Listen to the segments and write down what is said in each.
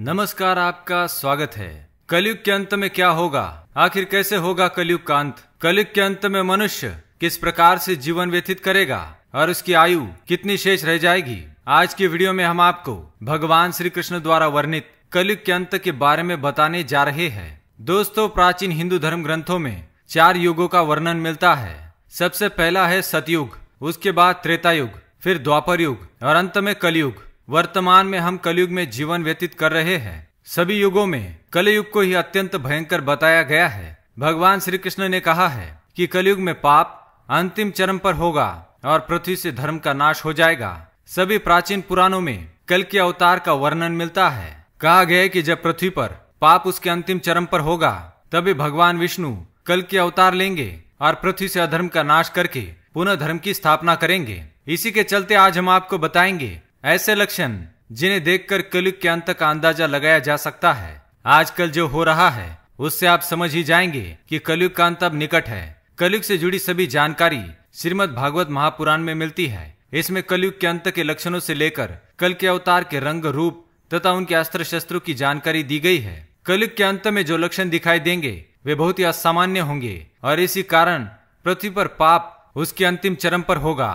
नमस्कार आपका स्वागत है कलयुग के अंत में क्या होगा आखिर कैसे होगा कलयुग का अंत कलयुग के अंत में मनुष्य किस प्रकार से जीवन व्यतीत करेगा और उसकी आयु कितनी शेष रह जाएगी आज के वीडियो में हम आपको भगवान श्री कृष्ण द्वारा वर्णित कलयुग के अंत के बारे में बताने जा रहे हैं दोस्तों प्राचीन हिंदू धर्म ग्रंथों में चार युगों का वर्णन मिलता है सबसे पहला है सतयुग उसके बाद त्रेता युग फिर द्वापर युग और अंत में कलयुग वर्तमान में हम कलयुग में जीवन व्यतीत कर रहे हैं सभी युगों में कलयुग को ही अत्यंत भयंकर बताया गया है भगवान श्री कृष्ण ने कहा है कि कलयुग में पाप अंतिम चरम पर होगा और पृथ्वी से धर्म का नाश हो जाएगा सभी प्राचीन पुराणों में कल के अवतार का वर्णन मिलता है कहा गया कि जब पृथ्वी पर पाप उसके अंतिम चरम पर होगा तभी भगवान विष्णु कल के अवतार लेंगे और पृथ्वी से अधर्म का नाश करके पुनः धर्म की स्थापना करेंगे इसी के चलते आज हम आपको बताएंगे ऐसे लक्षण जिन्हें देखकर कलयुग के अंत का अंदाजा लगाया जा सकता है आजकल जो हो रहा है उससे आप समझ ही जाएंगे कि कलयुग का अंत अब निकट है कलयुग से जुड़ी सभी जानकारी श्रीमद भागवत महापुराण में मिलती है इसमें कलयुग के अंत के लक्षणों से लेकर कल के अवतार के रंग रूप तथा उनके अस्त्र शस्त्रों की जानकारी दी गई है कलयुग के अंत में जो लक्षण दिखाई देंगे वे बहुत ही असामान्य होंगे और इसी कारण पृथ्वी पर पाप उसके अंतिम चरम पर होगा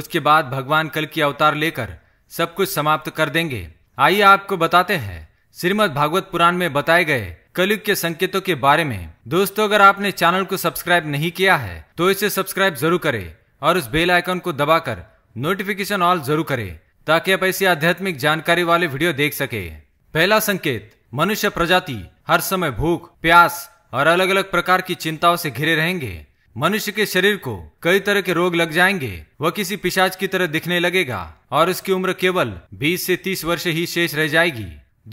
उसके बाद भगवान कल की अवतार लेकर सब कुछ समाप्त कर देंगे आइए आपको बताते हैं श्रीमद भागवत पुराण में बताए गए कलयुग के संकेतों के बारे में दोस्तों अगर आपने चैनल को सब्सक्राइब नहीं किया है तो इसे सब्सक्राइब जरूर करें और उस बेल आइकन को दबाकर नोटिफिकेशन ऑल जरूर करें ताकि आप ऐसी आध्यात्मिक जानकारी वाले वीडियो देख सके पहला संकेत मनुष्य प्रजाति हर समय भूख प्यास और अलग अलग प्रकार की चिंताओं से घिरे रहेंगे मनुष्य के शरीर को कई तरह के रोग लग जाएंगे वह किसी पिशाच की तरह दिखने लगेगा और उसकी उम्र केवल 20 से 30 वर्ष ही शेष रह जाएगी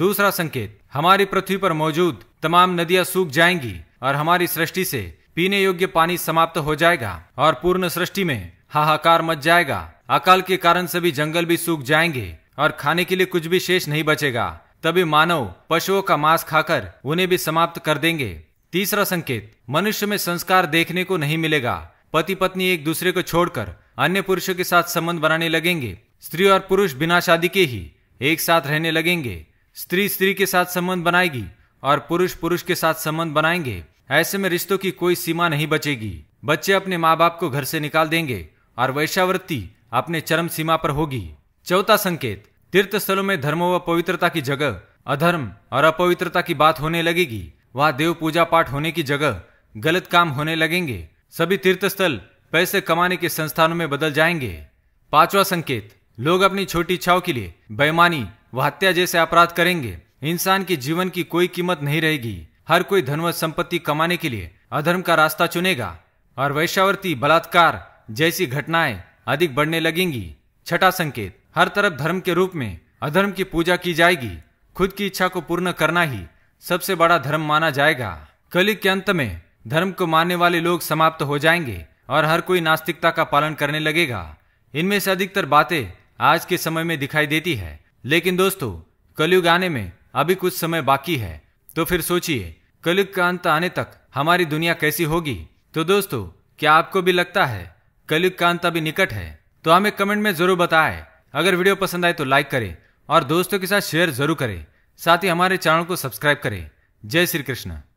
दूसरा संकेत हमारी पृथ्वी पर मौजूद तमाम नदियां सूख जाएंगी और हमारी सृष्टि से पीने योग्य पानी समाप्त हो जाएगा और पूर्ण सृष्टि में हाहाकार मच जाएगा अकाल के कारण सभी जंगल भी सूख जाएंगे और खाने के लिए कुछ भी शेष नहीं बचेगा तभी मानव पशुओं का मांस खाकर उन्हें भी समाप्त कर देंगे तीसरा संकेत मनुष्य में संस्कार देखने को नहीं मिलेगा पति पत्नी एक दूसरे को छोड़कर अन्य पुरुषों के साथ संबंध बनाने लगेंगे स्त्री और पुरुष बिना शादी के ही एक साथ रहने लगेंगे स्त्री स्त्री के साथ संबंध बनाएगी और पुरुष पुरुष के साथ संबंध बनाएंगे ऐसे में रिश्तों की कोई सीमा नहीं बचेगी बच्चे अपने माँ बाप को घर से निकाल देंगे और वैश्यावृत्ति अपने चरम सीमा पर होगी चौथा संकेत तीर्थ स्थलों में धर्म व पवित्रता की जगह अधर्म और अपवित्रता की बात होने लगेगी वहाँ देव पूजा पाठ होने की जगह गलत काम होने लगेंगे सभी तीर्थस्थल पैसे कमाने के संस्थानों में बदल जाएंगे पांचवा संकेत लोग अपनी छोटी इच्छाओं के लिए बेमानी व हत्या जैसे अपराध करेंगे इंसान के जीवन की कोई कीमत नहीं रहेगी हर कोई धनव संपत्ति कमाने के लिए अधर्म का रास्ता चुनेगा और वैश्यावर्ती बलात्कार जैसी घटनाएं अधिक बढ़ने लगेंगी छठा संकेत हर तरफ धर्म के रूप में अधर्म की पूजा की जाएगी खुद की इच्छा को पूर्ण करना ही सबसे बड़ा धर्म माना जाएगा कलिक के अंत में धर्म को मानने वाले लोग समाप्त हो जाएंगे और हर कोई नास्तिकता का पालन करने लगेगा इनमें से अधिकतर बातें आज के समय में दिखाई देती है लेकिन दोस्तों कलयुग आने में अभी कुछ समय बाकी है तो फिर सोचिए कलयुग का अंत आने तक हमारी दुनिया कैसी होगी तो दोस्तों क्या आपको भी लगता है कलयुग का अंत अभी निकट है तो हमें कमेंट में जरूर बताएं अगर वीडियो पसंद आए तो लाइक करें और दोस्तों के साथ शेयर जरूर करें साथ ही हमारे चैनल को सब्सक्राइब करें जय श्री कृष्ण